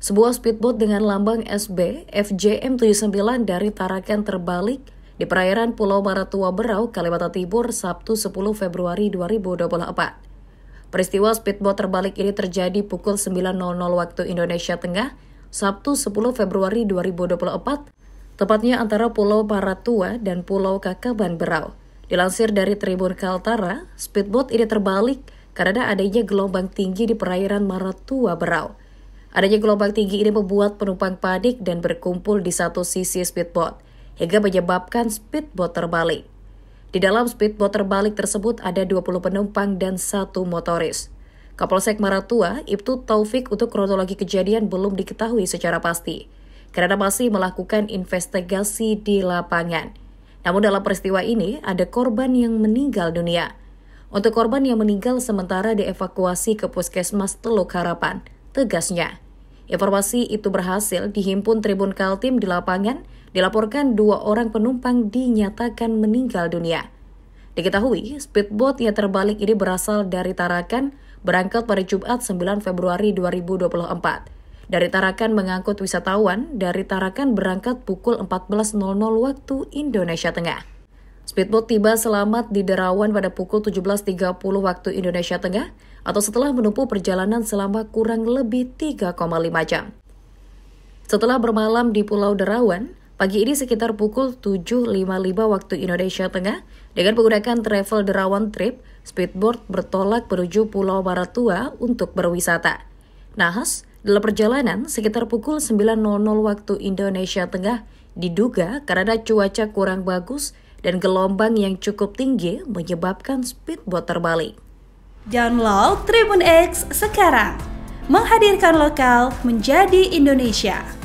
Sebuah speedboat dengan lambang SB FJM79 dari Tarakan terbalik di perairan Pulau Maratua Berau, Kalimantan Timur, Sabtu 10 Februari 2024. Peristiwa speedboat terbalik ini terjadi pukul 9.00 waktu Indonesia Tengah, Sabtu 10 Februari 2024, tepatnya antara Pulau Maratua dan Pulau Kakaban Berau. Dilansir dari Tribun Kaltara, speedboat ini terbalik karena adanya gelombang tinggi di perairan Maratua Berau. Adanya gelombang tinggi ini membuat penumpang panik dan berkumpul di satu sisi speedboat, hingga menyebabkan speedboat terbalik. Di dalam speedboat terbalik tersebut ada 20 penumpang dan satu motoris. Kapolsek Maratua, Ibtu Taufik untuk kronologi kejadian belum diketahui secara pasti, karena masih melakukan investigasi di lapangan. Namun dalam peristiwa ini, ada korban yang meninggal dunia. Untuk korban yang meninggal sementara dievakuasi ke puskesmas Teluk Harapan tegasnya. Informasi itu berhasil dihimpun Tribun Kaltim di lapangan, dilaporkan dua orang penumpang dinyatakan meninggal dunia. Diketahui, speedboat yang terbalik ini berasal dari Tarakan, berangkat pada Jumat 9 Februari 2024. Dari Tarakan mengangkut wisatawan, dari Tarakan berangkat pukul 14.00 waktu Indonesia Tengah. Speedboat tiba selamat di Derawan pada pukul 17.30 waktu Indonesia Tengah atau setelah menempuh perjalanan selama kurang lebih 3,5 jam. Setelah bermalam di Pulau Derawan, pagi ini sekitar pukul 7.55 waktu Indonesia Tengah, dengan menggunakan travel Derawan Trip, speedboat bertolak menuju Pulau Baratua untuk berwisata. Nahas, dalam perjalanan, sekitar pukul 9.00 waktu Indonesia Tengah, diduga karena cuaca kurang bagus, dan gelombang yang cukup tinggi menyebabkan speedboat terbalik. Download Tribun X sekarang, menghadirkan lokal menjadi Indonesia.